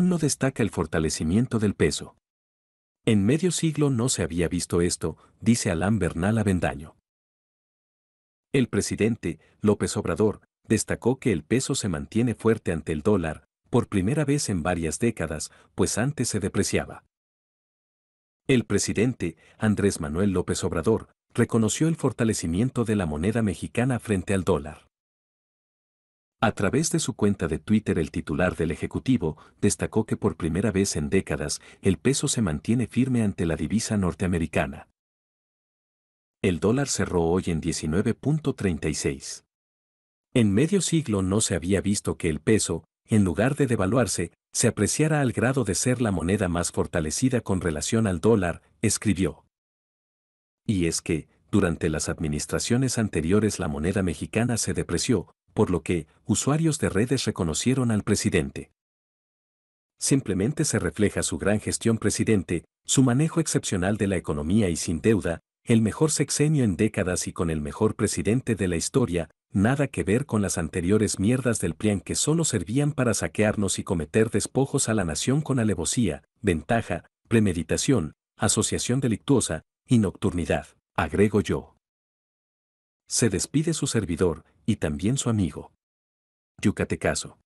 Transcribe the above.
no destaca el fortalecimiento del peso. En medio siglo no se había visto esto, dice Alain Bernal Avendaño. El presidente, López Obrador, destacó que el peso se mantiene fuerte ante el dólar, por primera vez en varias décadas, pues antes se depreciaba. El presidente, Andrés Manuel López Obrador, reconoció el fortalecimiento de la moneda mexicana frente al dólar. A través de su cuenta de Twitter el titular del Ejecutivo destacó que por primera vez en décadas el peso se mantiene firme ante la divisa norteamericana. El dólar cerró hoy en 19.36. En medio siglo no se había visto que el peso, en lugar de devaluarse, se apreciara al grado de ser la moneda más fortalecida con relación al dólar, escribió. Y es que, durante las administraciones anteriores la moneda mexicana se depreció, por lo que usuarios de redes reconocieron al presidente. Simplemente se refleja su gran gestión presidente, su manejo excepcional de la economía y sin deuda, el mejor sexenio en décadas y con el mejor presidente de la historia, nada que ver con las anteriores mierdas del PRIAN que solo servían para saquearnos y cometer despojos a la nación con alevosía, ventaja, premeditación, asociación delictuosa y nocturnidad, agrego yo. Se despide su servidor, y también su amigo. Yucatecaso.